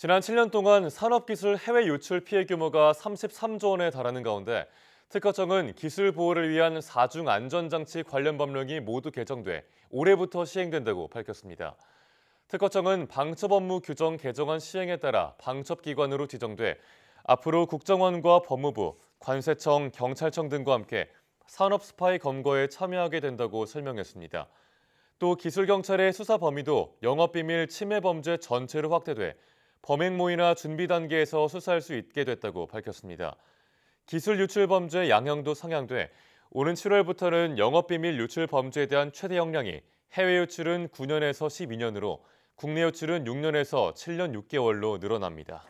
지난 7년 동안 산업기술 해외 유출 피해 규모가 33조 원에 달하는 가운데 특허청은 기술 보호를 위한 4중 안전장치 관련 법령이 모두 개정돼 올해부터 시행된다고 밝혔습니다. 특허청은 방첩 업무 규정 개정안 시행에 따라 방첩기관으로 지정돼 앞으로 국정원과 법무부, 관세청, 경찰청 등과 함께 산업 스파이 검거에 참여하게 된다고 설명했습니다. 또 기술경찰의 수사 범위도 영업비밀 침해 범죄 전체로 확대돼 범행모의나 준비 단계에서 수사할 수 있게 됐다고 밝혔습니다. 기술 유출 범죄 양형도 상향돼 오는 7월부터는 영업비밀 유출 범죄에 대한 최대 형량이 해외 유출은 9년에서 12년으로 국내 유출은 6년에서 7년 6개월로 늘어납니다.